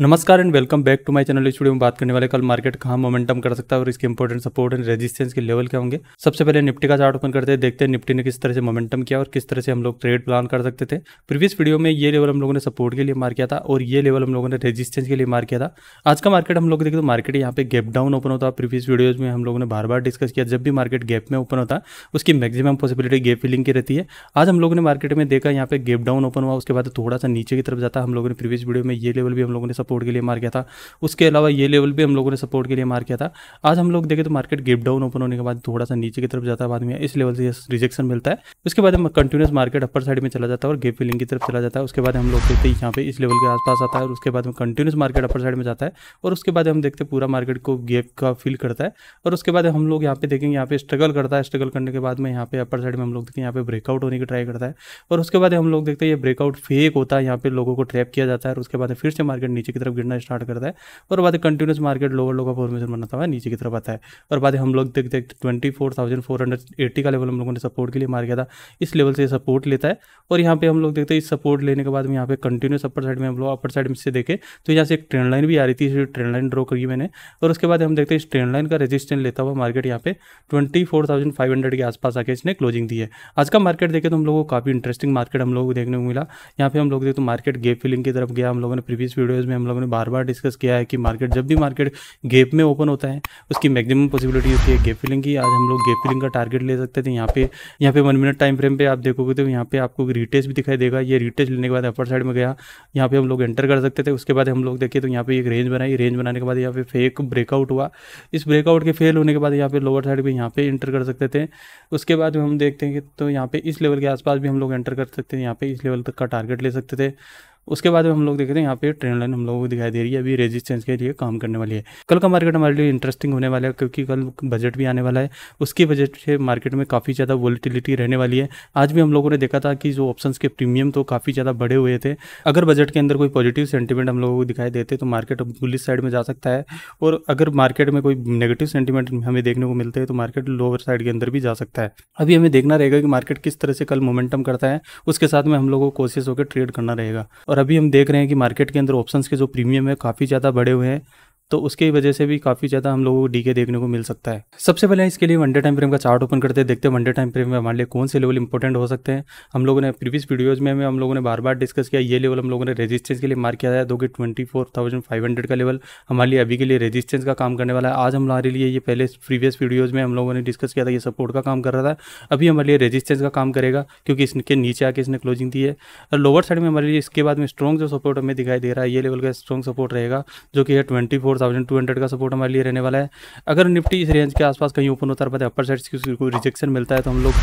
नमस्कार and welcome back to my channel इस video में बात करने वाले कल मार्केट कहाँ मोमेंटम कर सकता है और इसके इंपॉर्टेंट सपोर्ट एंड रेजिस्टेंस के लेवल क्या होंगे सबसे पहले निफ्टी का चार्ट ओपन करते हैं देखते हैं निफ्टी ने किस तरह से मोमेंटम किया और किस तरह से हम लोग ट्रेड प्लान कर सकते थे प्रीवियस वीडियो में ये लेवल हम लोगों ने सपोर्ट के लिए मार किया था और ये लेवल हम लोगों ने रेजिस्टेंस के लिए मार किया था आज का मार्केट हम लोग देखते तो मार्केट यहाँ पे गैप डाउन ओपन होता है प्रीवियस वीडियोज में हम लोगों ने बार बार डिस्कस किया जब भी मार्केट गैप में ओपन होता है उसकी मैक्सिमम पॉसिबिलिटी गैप फिलिंग की रहती है आज हम लोगों ने मार्केट में देखा यहाँ पे गैप डाउन ओपन हुआ उसके बाद थोड़ा सा नीचे की तरफ जाता हम लोगों ने प्रीवियस वीडियो में ये लेवल भी हम लोगों ने सपोर्ट के लिए मार किया था उसके अलावा ये लेवल भी हम लोगों ने सपोर्ट के लिए मार किया था आज हम लोग देखें तो मार्केट गिप डाउन ओपन होने के बाद थोड़ा सा नीचे की तरफ जाता है बाद में इस लेवल से रिजेक्शन मिलता है उसके बाद हम कंटिन्यूस मार्केट अपर साइड में चला जाता है और गेप फिलिंग की तरफ चला जाता है उसके बाद हम लोग देखते हैं यहाँ पे इस लेवल के आसपास आता है और उसके बाद में कंटिन्यूस मार्केट अपर साइड में जाता है और उसके बाद हम देखते हैं पूरा मार्केट को गेप का फील करता है और उसके बाद हम लोग यहाँ पे देखेंगे यहाँ पे स्ट्रगल करता है स्ट्रगल करने के बाद में यहाँ पे अपर साइड में हम लोग देखते हैं यहाँ पे ब्रेकआउट होने की ट्राई करता है और उसके बाद हम लोग देखते हैं ये ब्रेकआउट फेक होता है यहाँ पे लोगों को ट्रैप किया जाता है और उसके बाद फिर से मार्केट नीचे की तरफ गिरना स्टार्ट करता है और बाद कंटिन्यूस मार्केट लोअर लो का फॉर्मेशन बनाता हुआ नीचे की तरफ आता है और बाद हम लोग देख देख ट्वेंटी का लेवल हम लोगों ने सपोर्ट के लिए मार गया था इस लेवल से सपोर्ट लेता है और यहाँ पे हम लोग देखते हैं इस सपोर्ट लेने के बाद यहाँ पे कंटिन्यूस अपर साइड में हम लोग अपर साइड में से देखे तो यहाँ से एक ट्रेंड लाइन भी आ रही थी ट्रेंड लाइन ड्रॉ करी मैंने और उसके बाद हम देखते हैं इस ट्रेंड लाइन का रेजिस्टेंस लेता हुआ मार्केट यहाँ पे ट्वेंटी के आसपास आके इसने क्लोजिंग दी है आज का मार्केट देखे तो हम लोगों को काफ़ी इंटरेस्टिंग मार्केट हम लोगों को देखने को मिला यहाँ पे हम लोग देखते तो मार्केट गेप फिलिंग की तरफ गया हम लोगों ने प्रीवियस वीडियोज़ में हम लोगों ने बार बार डिस्कस किया है कि मार्केट जब भी मार्केट गेप में ओपन होता है उसकी मैक्सिमम पॉसिबिलिटी होती है गेप फिलिंग की आज हम लोग गेप फिलिंग का टारगेट ले सकते थे यहाँ पे यहाँ पे वन मिनट टाइम फ्रेम पे आप देखोगे तो यहाँ पे आपको रिटेस भी दिखाई देगा ये रिटेस लेने के बाद अपर साइड में गया यहाँ पे हम लोग एंटर कर सकते थे उसके बाद हम लोग देखिए तो यहाँ पे एक रेंज बनाई रेंज बनाने के बाद यहाँ पे फेक ब्रेकआउट हुआ इस ब्रेकआउट के फेल होने के बाद यहाँ पे लोअर साइड भी यहाँ पे एंटर कर सकते थे उसके बाद हम देखते हैं कि तो यहाँ पे इस लेवल के आसपास भी हम लोग एंटर कर सकते थे यहाँ पे इस लेवल तक का टारगेट ले सकते थे उसके बाद हम लोग देखते हैं यहाँ पे ट्रेन लाइन हम लोगों को दिखाई दे रही है अभी रेजिस्टेंस के लिए काम करने वाली है कल का मार्केट हमारे लिए इंटरेस्टिंग होने वाला है क्योंकि कल बजट भी आने वाला है उसकी वजह से मार्केट में काफ़ी ज़्यादा वोलिटिलिटी रहने वाली है आज भी हम लोगों ने देखा था कि जो ऑप्शन के प्रीमियम तो काफ़ी ज़्यादा बढ़े हुए थे अगर बजट के अंदर कोई पॉजिटिव सेंटीमेंट हम लोगों को दिखाई देते तो मार्केट बुलिस साइड में जा सकता है और अगर मार्केट में कोई नेगेटिव सेंटीमेंट हमें देखने को मिलते हैं तो मार्केट लोअर साइड के अंदर भी जा सकता है अभी हमें देखना रहेगा कि मार्केट किस तरह से कल मोमेंटम करता है उसके साथ में हम लोगों को कोशिश होकर ट्रेड करना रहेगा और अभी हम देख रहे हैं कि मार्केट के अंदर ऑप्शंस के जो प्रीमियम है काफ़ी ज़्यादा बढ़े हुए हैं तो उसकी वजह से भी काफ़ी ज़्यादा हम लोगों को डीके देखने को मिल सकता है सबसे पहले इसके लिए वनडे टाइम फ्रेम का चार्ट ओपन करते हैं देखते हैं वनडे टाइम फ्रेम में हमारे लिए कौन से लेवल इंपॉर्टेंट हो सकते हैं हम लोगों ने प्रीवियस वीडियोज़ में हम लोगों ने बार बार डिस्कस किया ये लेवल हम लोगों ने रेजिस्टेंस के लिए मार्क किया है दो कि twenty four thousand five hundred का लेवल हमारे लिए अभी के लिए रेजिस्टेंस का काम करने वाला है आज हमारे लिए ये पहले प्रीवियस वीडियोज़ में हम लोगों ने डिस्कस किया था ये सपोर्ट का काम कर रहा था अभी हमारे लिए रेजिस्टेंस का काम करेगा क्योंकि इसके नीचे आके इसने क्लोजिंग दी है और लोअर साइड में हमारे लिए इसके बाद में स्ट्रॉन्ग जो सपोर्ट हमें दिखाई दे रहा है ये लेवल का स्ट्रॉन्ग सपोर्ट रहेगा जो कि है twenty four 24,200 thousand two hundred का सपोर्ट हमारे लिए रहने वाला है अगर निफ्टी इस रेंज के आसपास कहीं ओपन होता है अपर साइड से कोई रिजेक्शन मिलता है तो हम लोग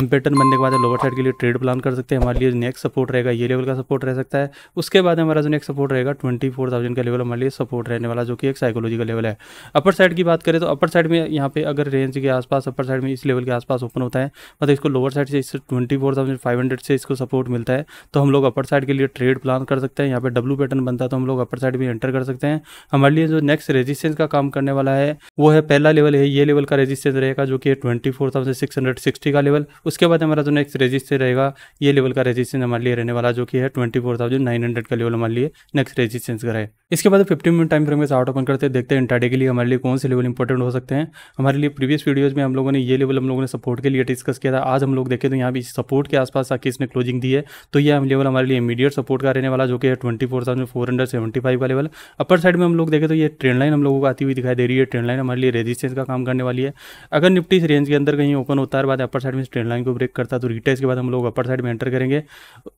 एम पेटर्न बनने के बाद लोअर साइड के लिए ट्रेड प्लान कर सकते हैं हमारे लिए नेक्स्ट सपोर्ट रहेगा ये लेवल का सपोर्ट रह सकता है उसके बाद हमारा जो नेक्स्ट सपोर्ट रहेगा ट्वेंटी फोर थाउजेंड का लेवल हमारे लिए सपोर्ट रहने वाला जो कि एक साइकोलॉजी लेवल है अपर साइड की बात करें तो अपर साइड में यहाँ पे अगर रेंज के आसपास अपर साइड में इस लेवल के आसपास ओपन होता है मतलब इसको लोअर साइड से twenty four thousand five hundred से इसको सपोर्ट मिलता है तो हम लोग अपर साइड के लिए ट्रेड प्लान कर सकते हैं यहाँ पे डब्लू पैटर्न बनता है तो हम लोग अपर साइड भी एंटर कर सकते हैं हमारे लिए जो जो नेक्स्ट रेजिस्टेंस का काम करने वाला है वो है पहला लेवल है ये लेवल का रेजिस्टेंस रहेगा जो कि twenty four thousand six hundred sixty का लेवल उसके बाद हमारा जो नेक्स्ट रेजिस्टेंस रहेगा ये लेवल का रेजिस्टेंस हमारे लिए रहने वाला जो कि है twenty four thousand nine hundred का लेवल हमारे लिए नेक्स्ट रेजिस्टेंस का है इसके बाद फिफ्टी मिनट टाइम फ्रेम के साथ ओपन करते हैं देखते हैं इंटरडे के लिए हमारे लिए कौन से लेवल इंपॉर्टेंट हो सकते हैं हमारे लिए प्रीवियस वीडियोज में हम लोगों ने ये लेवल हम लोगों ने सपोर्ट के लिए डिस्कस किया था आज हम लोग देखें तो यहाँ भी सपोर्ट के आसपास आके इसने क्लोजिंग दी है तो यह लेवल हमारे लिए इमीडिएट सपोर्ट का रहने वाला जो कि है twenty four thousand four hundred seventy five का लेवल अपर साइड में हम लोग देखें तो ये ये ट्रेंड लाइन हम लोगों को आती हुई दिखाई दे रही है ट्रेंड लाइन हमारे लिए रेजिस्टेंस का काम करने वाली है अगर निफ्टी इस रेंज के अंदर कहीं ओपन होता है बाद अपर साइड में ट्रेंड लाइन को ब्रेक करता है तो रिटेस के बाद हम लोग अपर साइड में एंटर करेंगे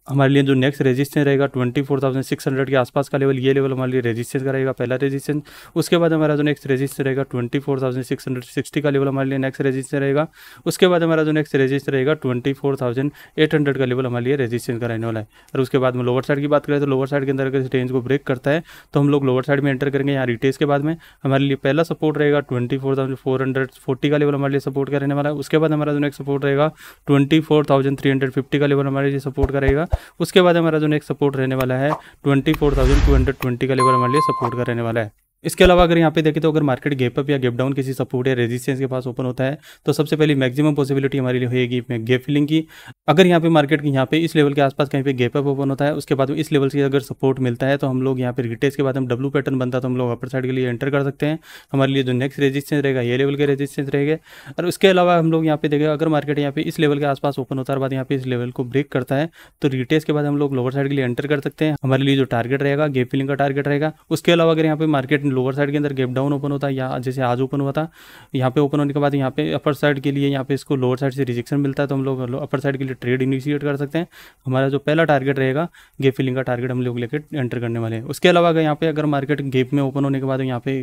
हमारे लिए जो नेक्स्ट रेजिस्टेंस रहेगा ट्वेंटी के आसपास का लेवल ये लेवल हमारे लिए रेजिस्टेंस का रहेगा पहला रेजिस्टेंस उसके बाद हमारा जो नेक्स्ट रेजिस्टेंस रहेगा ट्वेंटी का लेवल हमारे लिए नेक्स्ट रेजिस्टेंस रहेगा उसके बाद हमारा जो नेक्स्ट रेजिस्टेंस रहेगा ट्वेंटी का लेवल हमारे लिए रेजिस्टेंस का रहने वाला है और उसके बाद हम लोअर साइड की बात करें तो लोअर साइड के अंदर अगर रेंज को ब्रेक करता है तो हम लोग लोअर साइड में एंटर करेंगे यहाँ डिटेल्स के बाद में हमारे लिए पहला सपोर्ट रहेगा twenty four thousand four hundred forty का लेवल हमारे लिए सपोर्ट का रहने वाला है उसके बाद हमारा जो एक सपोर्ट रहेगा twenty four thousand three hundred fifty का लेवल हमारे लिए सपोर्ट का रहेगा उसके बाद हमारा जो एक सपोर्ट रहने वाला है twenty four thousand two hundred twenty का लेवल हमारे लिए सपोर्ट का रहने वाला है इसके अलावा अगर यहाँ पे देखें तो अगर मार्केट गेप अप या गेप डाउन किसी सपोर्ट या रेजिस्टेंस के पास ओपन होता है तो सबसे पहले मैक्सिमम पॉसिबिलिटी हमारे लिए होगी गेप फिलिंग की अगर यहाँ पे मार्केट यहाँ पे इस लेवल के आसपास कहीं पे गेप अप ओपन होता है उसके बाद इस लेवल से अगर सपोर्ट मिलता है तो हम लोग यहाँ पे रिटेस के बाद हम डब्लू पैटर्न बनता है तो हम लोग अपर साइड के लिए एंटर कर सकते हैं हमारे लिए जो नेक्स्ट रेजिस्टेंस रहेगा ये लेवल के रेजिस्टेंस रहेगा और उसके अलावा हम लोग यहाँ पे देखें अगर मार्केट यहाँ पे इस लेवल के आसपास ओपन होता है बाद यहाँ पे इस लेवल को ब्रेक करता है तो रिटेस के बाद हम लोग लोअर साइड के लिए एंटर कर सकते हैं हमारे लिए जो टारगेट रहेगा गेप फिलिंग का टारगेट रहेगा उसके अलावा अगर यहाँ पे मार्केट लोअर साइड के अंदर गेप डाउन ओपन होता है या जैसे आज ओपन हुआ था यहाँ पे ओपन होने के बाद यहाँ पे अपर साइड के लिए यहाँ पे इसको लोअर साइड से रिजेक्शन मिलता है तो हम लोग अपर साइड के लिए ट्रेड इनिशिएट कर सकते हैं हमारा जो पहला टारगेट रहेगा गेप फिलिंग का टारगेट हम लोग लेकर एंटर करने वाले हैं उसके अलावा अगर यहाँ पे अगर मार्केट गेप में ओपन होने के बाद यहाँ पे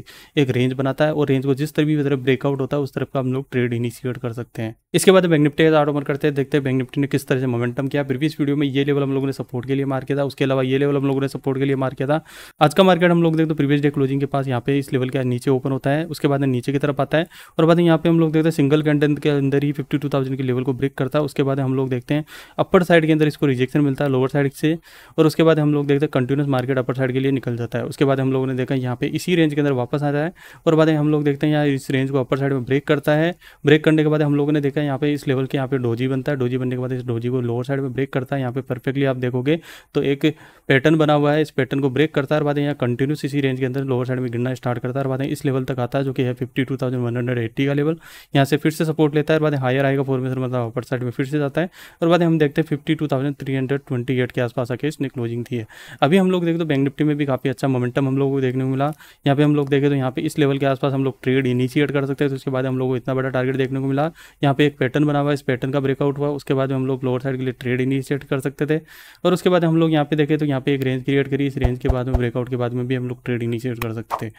एक रेंज बनाता है और रेंज को जिस तरफ भी तरफ ब्रेकआउट होता है उस तरफ का हम लोग ट्रेड इनिशिएट कर सकते हैं इसके बाद बैंक निफ्टी का ओपन करते हैं देखते हैं बैंक निफ्टी ने किस तरह से मोमेंटम किया प्रीवियस वीडियो में ये लेवल हम लोगों ने सपोर्ट के लिए मार किया था उसके अलावा ये लेवल हम लोगों ने सपोर्ट के लिए मार किया था आज का मार्केट हम लोग देखते प्रीवियस डे क्लोजिंग के पास यहाँ पे इस लेवल के नीचे ओपन होता है उसके बाद नीचे की तरफ आता है और बाद यहाँ पे हम लोग देखते हैं सिंगल कैंडल के अंदर ही फिफ्टी टू थाउजेंड के लेवल को ब्रेक करता है उसके बाद हम लोग देखते हैं अपर साइड के अंदर इसको रिजेक्शन मिलता है लोअर साइड से और उसके बाद हम लोग देखते हैं कंटिन्यूस मार्केट अपर साइड के लिए निकल जाता है उसके बाद हम लोगों ने देखा यहाँ पे इसी रेंज के अंदर वापस आता है और बाद हम लोग देखते हैं यहाँ इस रेंज को अपर साइड में ब्रेक करता है ब्रेक करने के बाद हम लोगों ने देखा यहाँ पे इस लेवल के यहाँ पे डोजी बनता है डोजी बनने के बाद इस डोजी को लोअर साइड में ब्रेक करता है यहाँ पे परफेक्टली आप देखोगे तो एक पैटर्न बना हुआ है इस पैटर्न को ब्रेक करता है और बाद यहाँ कंटिन्यूस इसी रेंज के अंदर लोअर साइड में गिरना स्टार्ट करता है और बाद इस लेवल तक आता है जो कि है fifty two thousand one hundred eighty का लेवल यहाँ से फिर से सपोर्ट लेता है बाद हायर आएगा फॉर्मेशन मतलब अपर साइड में फिर से जाता है और बाद हम देखते हैं fifty two thousand three hundred twenty eight के आसपास आके इसने क्लोजिंग थी है अभी हम लोग देखते तो बैंक निफ्टी में भी काफ़ी अच्छा मोमेंटम हम लोग को देखने को मिला यहाँ पे हम लोग देखें तो यहाँ पे इस लेवल के आसपास हम लोग ट्रेड इनिशिएट कर सकते हैं तो उसके बाद हम लोग को इतना बड़ा टारगेट देखने को मिला यहाँ पे एक पैटर्न बना हुआ इस पैटर्न का ब्रेकआउट हुआ उसके बाद हम लोग लोअर साइड के लिए ट्रेड इनिशिएट कर सकते थे और उसके बाद हम लोग यहाँ पे देखें तो यहाँ पे एक रेंज क्रिएट करी इस रेंज के बाद में ब्रेकआउट के बाद में भी हम लोग ट्रेड इनिशिएट कर सकते सकते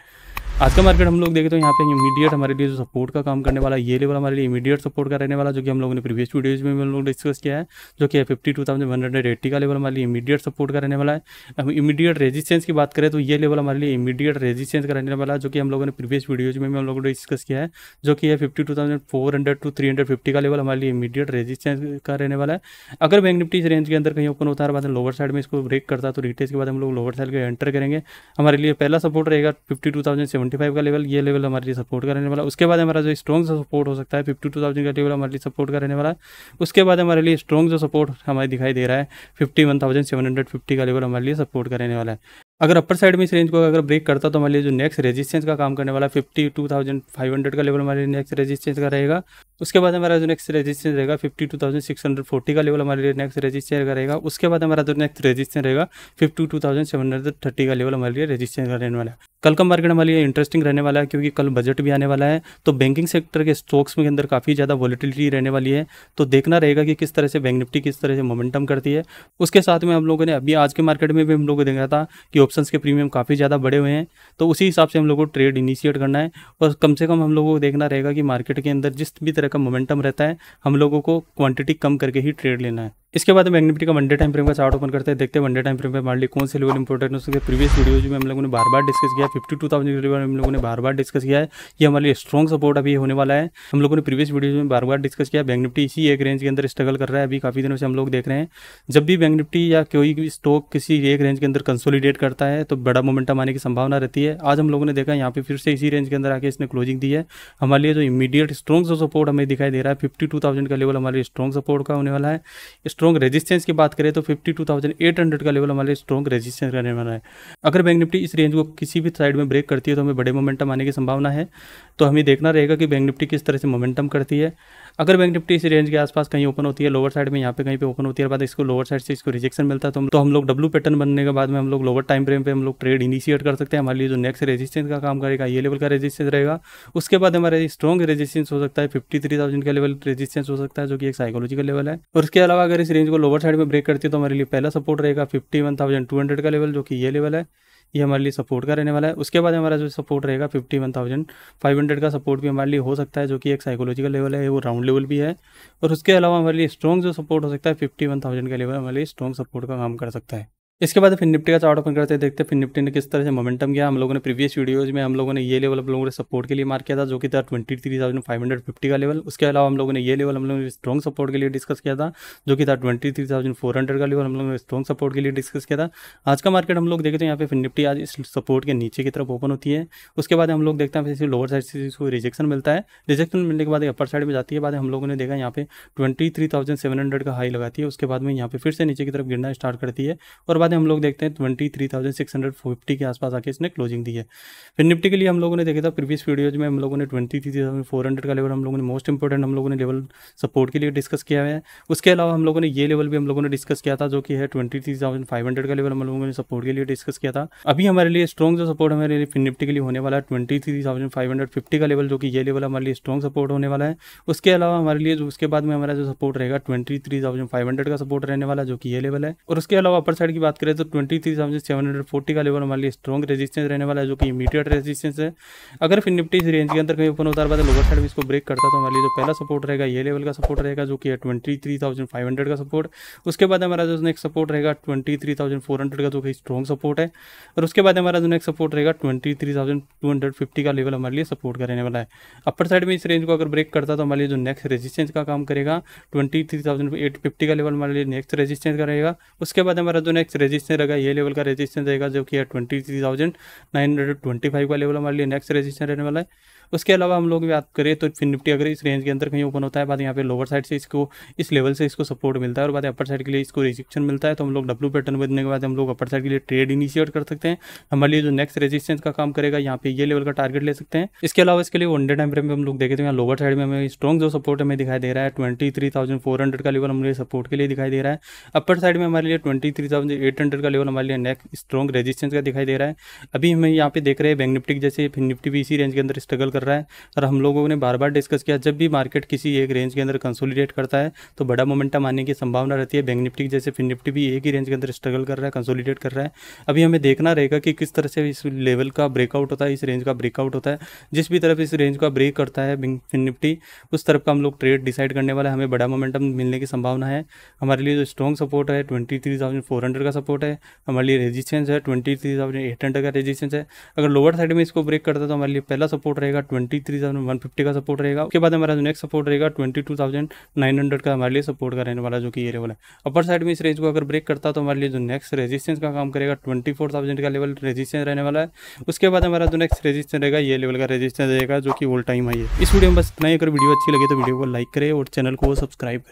आज का मार्केट हम लोग देखें तो यहाँ पे इमीडिएट हमारे लिए जो सपोर्ट का काम करने वाला ये लेवल हमारे लिए इमीडिएट सपोर्ट का रहने वाला जो कि हम लोगों ने प्रीवियस वीडियोज में हम लोग डिस्कस किया है जो कि fifty two thousand one hundred eighty का लेवल हमारे लिए इमीडिएट सपोर्ट का रहने वाला है इमीडिएट रेजिस्टेंस की बात करें तो ये लेवल हमारे लिए इमीडिएट रेजिस्टेंस का रहने वाला है जो कि हम लोगों ने प्रीवियस वीडियोज में हम लोगों ने डिस्कस किया है जो कि fifty two thousand four hundred two three hundred fifty का लेवल हमारे लिए इमीडिएट रेजिस्टेंस का रहने वाला है अगर बैंक निफ्टी इस रेंज के अंदर कहीं ओपन होता है लोअर साइड में इसको ब्रेक करता है तो रिटेज के बाद हम लोग लोअर साइड के एंटर करेंगे हमारे लिए पहला सपोर्ट रहेगा fifty two thousand seventy five का लेवल ये लेवल हमारे लिए सपोर्ट का रहने वाला उसके बाद हमारा जो स्ट्रॉन्ग जो सपोर्ट हो सकता है फिफ्टी टू थाउजेंड का लेवल हमारे लिए सपोर्ट का रहने वाला है उसके बाद हमारे लिए स्ट्रॉन्ग जो सपोर्ट हमारे दिखाई दे रहा है fifty one thousand seven hundred fifty का लेवल हमारे लिए सपोर्ट का रहने वाला है अगर अपर साइड में इस रेंज को अगर ब्रेक करता तो हमारे लिए जो नेक्स्ट रेजिस्टेंस का काम करने वाला fifty two thousand five hundred का लेवल हमारे लिए नेक्स्ट रेजिस्टेंस का रहेगा उसके बाद हमारा जो नेक्स्ट रेजिस्टेंस रहेगा fifty two thousand six hundred forty का लेवल हमारे लिए नेक्स्ट रजिस्टेंस का रहेगा उसके बाद हमारा जो नेक्स्ट रजिस्टेंस रहेगा fifty two thousand seven hundred thirty का लेवल हमारे लिए रजिस्टेंस का रहने वाला है कल का मार्केट हमारे लिए इंटरेस्टिंग रहने वाला है क्योंकि कल बजट भी आने वाला है तो बैंकिंग सेक्टर के स्टॉक्स के अंदर काफ़ी ज़्यादा वॉलिटिलिटी रहने वाली है तो देखना रहेगा कि किस तरह से बैंक निफ्टी किस तरह से मोमेंटम करती है उसके साथ में हम लोगों ने अभी आज के मार्केट में भी हम लोगों को देखा था कि ऑप्शन के प्रीमियम काफ़ी ज़्यादा बढ़े हुए हैं तो उसी हिसाब से हम लोग को ट्रेड इनिशिएट करना है और कम से कम हम लोगों को देखना रहेगा कि मार्केट के अंदर जिस भी तरह का मोमेंटम रहता है हम लोगों को क्वान्टिटी कम करके ही ट्रेड लेना है इसके बाद हम एन का वनडे टाइम फ्रेम का चार्ट ओपन करते हैं देखते हैं वनडे टाइम फ्रेम पे हमारे लिए कौन से लेवल इंपॉर्टेंट हो उसके प्रीवियस वीडियो में हम लोगों ने बार बार डिस्कस किया फिफ्टी टू थाउजेंड के लेवल हम लोगों ने बार बार डिस्कस किया है ये हमारे लिए स्ट्रॉग सपोर्ट अभी होने वाला है हम लोगों ने प्रीवियस वीडियो में बार बार डिस्कस किया बैंक निफ्टी इसी एक रेंज के अंदर स्ट्रगल कर रहा है अभी काफ़ी दिनों से हम लोग देख रहे हैं जब भी बैंक निफ्टी या कोई भी स्टॉक किसी एक रेंज के अंदर कंसोलिडेट करता है तो बड़ा मोमेंटम आने की संभावना रहती है आज हम लोगों ने देखा यहाँ पे फिर से इसी रेंज के अंदर आके इसने क्लोजिंग दी है हमारे लिए जो इमीडिएट स्ट्रॉग सपोर्ट हमें दिखाई दे रहा है फिफ्टी का लेवल हमारे लिए सपोर्ट का होने वाला है स्ट्रॉन्ग रेजिस्टेंस की बात करें तो 52,800 का लेवल हमारे स्ट्रॉन्ग रेजिस्टेंस का निर्माण है अगर बैंक निफ्टी इस रेंज को किसी भी साइड में ब्रेक करती है तो हमें बड़े मोमेंटम आने की संभावना है तो हमें देखना रहेगा कि बैंक निफ्टी किस तरह से मोमेंटम करती है अगर बैंक निफ्टी इस रेंज के आसपास कहीं ओपन होती है लोअर साइड में यहाँ पे कहीं पे ओपन होती है बाद इसको लोअर साइड से इसको रिजेक्शन मिलता है तो हम, तो लोग डब्लू पैटर्न बनने के बाद में हम लोग लोअर टाइम फ्रेम पे हम लोग ट्रेड इनिशिएट कर सकते हैं हमारे लिए जो नेक्स्ट रेजिस्टेंस का काम करेगा ये लेवल का रेजिस्टेंस रहेगा उसके बाद हमारे स्ट्रॉन्ग रेजिस्टेंस हो सकता है फिफ्टी थ्री थाउजेंड का लेवल रेजिस्टेंस हो सकता है जो कि एक साइकोलॉजिकल लेवल है और उसके अलावा अगर इस रेंज को लोअर साइड में ब्रेक करती है तो हमारे लिए पहला सपोर्ट रहेगा fifty one thousand two hundred का लेवल जो कि ये लेवल है ये हमारे लिए सपोर्ट का रहने वाला है उसके बाद हमारा जो सपोर्ट रहेगा fifty one thousand five hundred का सपोर्ट भी हमारे लिए हो सकता है जो कि एक साइकोलॉजिकल लेवल है वो राउंड लेवल भी है और उसके अलावा हमारे लिए स्ट्रॉन्ग जो सपोर्ट हो सकता है फिफ्टी वन थाउजेंड का लेवल हमारे लिए स्ट्रॉन्ग सपोर्ट का काम कर सकता है इसके बाद फिर निफ्टी का चार्ट ओपन करते हैं देखते हैं फिर निफ्टी ने किस तरह से मोमेंटम गया हम लोगों ने प्रीवियस वीडियोज में हम लोगों ने ये लेवल हम लोगों ने सपोर्ट के लिए मार किया था जो कि था twenty three thousand five hundred fifty का लेवल उसके अलावा हम लोगों ने ये लेवल हम लोगों ने स्ट्रॉन्ग सपोर्ट के लिए डिस्कस किया था जो कि था twenty three thousand four hundred का लेवल हम लोगों ने स्ट्रॉन्ग सपोर्ट के लिए डिस्कस किया था आज का मार्केट हम लोग देखते हैं तो यहाँ पे फिर निफ्टी आज इस सपोर्ट के नीचे की तरफ ओपन होती है उसके बाद हम लोग देखते हैं फिर लोअर साइड से इसको रिजेक्शन मिलता है रिजेक्शन मिलने के बाद अपर साइड में जाती है बाद हम लोगों ने देखा यहाँ पे twenty three thousand seven hundred का हाई लगाती है उसके बाद में यहाँ पे फिर से नीचे की तरफ गिरना स्टार्ट करती है और बाद बाद हम लोग देखते हैं twenty three thousand six hundred fifty के आसपास आके इसने क्लोजिंग दी है फिर निफ्टी के लिए हम लोगों ने देखा था प्रीवियस वीडियोज में हम लोगों ने twenty three thousand four hundred का लेवल हम लोगों ने मोस्ट इंपॉर्टेंट हम लोगों ने लेवल सपोर्ट के लिए डिस्कस किया है उसके अलावा हम लोगों ने ये लेवल भी हम लोगों ने डिस्कस किया था जो कि है twenty three thousand five hundred का लेवल हम लोगों ने सपोर्ट के लिए डिस्कस किया था अभी हमारे लिए स्ट्रॉन्ग जो सपोर्ट हमारे लिए फिर निफ्टी के लिए होने वाला है twenty three thousand five hundred fifty का लेवल जो कि ये लेवल हमारे लिए स्ट्रॉन्ग सपोर्ट होने वाला है उसके अलावा हमारे लिए उसके बाद में हमारा जो सपोर्ट रहेगा twenty three thousand five hundred का सपोर्ट रहने वाला जो कि ये लेवल है और उसके अलावा अपर साइड की बात करें तो twenty three thousand seven hundred forty का लेवल हमारे लिए स्ट्रॉन्ग रेजिस्टेंस रहने वाला है जो कि इमीडिएट रेजिस्टेंस है अगर फिर निफ्टी इस रेंज के अंदर कहीं ओपन होता है लोअर साइड भी इसको ब्रेक करता तो हमारे लिए जो पहला सपोर्ट रहेगा ये लेवल का सपोर्ट रहेगा जो कि है twenty three thousand five hundred का सपोर्ट उसके बाद हमारा जो नेक्स्ट सपोर्ट रहेगा twenty three thousand four hundred का जो कि स्ट्रॉन्ग सपोर्ट है और उसके बाद हमारा जो नेक्स्ट सपोर्ट रहेगा twenty three thousand two hundred fifty का लेवल हमारे लिए सपोर्ट का रहने वाला है अपर साइड में इस रेंज को अगर ब्रेक करता तो हमारे लिए जो नेक्स्ट रेजिस्टेंस का काम करेगा twenty three thousand eight fifty का लेवल हमारे लिए नेक्स्ट रेजिस्टेंस का रहेगा उसके बाद हमारा जो नेक्स्ट रेजिस्टेंस रहेगा ये लेवल का रेजिस्टेंस रहेगा जो कि है twenty three thousand nine hundred twenty five का लेवल हमारे लिए नेक्स्ट रेजिस्टेंस रहने वाला है उसके अलावा हम लोग बात करें तो फिर निफ्टी अगर इस रेंज के अंदर कहीं ओपन होता है बाद यहाँ पे लोअर साइड से इसको इस लेवल से इसको सपोर्ट मिलता है और बाद अपर साइड के लिए इसको रिजिक्शन मिलता है तो हम लोग डब्लू पैटर्न बनने के बाद हम लोग अपर साइड के लिए ट्रेड इनिशिएट कर सकते हैं हमारे लिए जो नेक्स्ट रेजिस्टेंस का काम करेगा यहाँ पे ये लेवल का टारगेट ले सकते हैं इसके अलावा इसके लिए वनडे टाइम फ्रेम में हम लोग देखते हैं तो यहाँ लोअर साइड में हमें स्ट्रॉग जो सपोर्ट हमें दिखाई दे रहा है ट्वेंटी का लेवल हमारे सपोर्ट के लिए दिखाई दे रहा है अपर साइड में हमारे लिए ट्वेंटी एट हंड्रेड का लेवल हमारे लिए नेक स्ट्रॉन्ग रेजिस्टेंस का दिखाई दे रहा है अभी हम यहाँ पे देख रहे हैं बैंक निफ्टी जैसे फिर निफ्टी भी इसी रेंज के अंदर स्ट्रगल कर रहा है और हम लोगों ने बार बार डिस्कस किया जब भी मार्केट किसी एक रेंज के अंदर कंसोलिडेट करता है तो बड़ा मोमेंटम आने की संभावना रहती है बैंक निफ्टी जैसे फिर निफ्टी भी एक ही रेंज के अंदर स्ट्रगल कर रहा है कंसोलिडेट कर रहा है अभी हमें देखना रहेगा कि किस तरह से इस लेवल का ब्रेकआउट होता है इस रेंज का ब्रेकआउट होता है जिस भी तरफ इस रेंज का ब्रेक करता है फिन निफ्टी उस तरफ का हम लोग ट्रेड डिसाइड करने वाला है हमें बड़ा मोमेंटम मिलने की संभावना है हमारे लिए जो स्ट्रॉन्ग सपोर्ट है twenty three thousand four hundred का सपोर्ट है हमारे लिए रेजिस्टेंस है twenty three thousand eight hundred का रेजिस्टेंस है अगर लोअर साइड में इसको ब्रेक करता है तो हमारे लिए पहला सपोर्ट रहेगा twenty three thousand one fifty का सपोर्ट रहेगा उसके बाद हमारा जो नेक्स्ट सपोर्ट रहेगा twenty two thousand nine hundred का हमारे लिए सपोर्ट का रहने वाला जो कि ये लेवल है अपर साइड में इस रेंज को अगर ब्रेक करता तो हमारे लिए जो नेक्स्ट रेजिस्टेंस का काम करेगा ट्वेंटी फोर थाउजेंड का लेवल रेजिस्टेंस रहने वाला है उसके बाद हमारा जो नेक्स्ट रेजिस्टेंस रहेगा ये लेवल का रेजिस्टेंस रहेगा जो कि ओल्ड टाइम है इस वीडियो में बस इतना ही अगर वीडियो अच्छी लगे तो वीडियो को लाइक करें और चैनल को सब्सक्राइब करें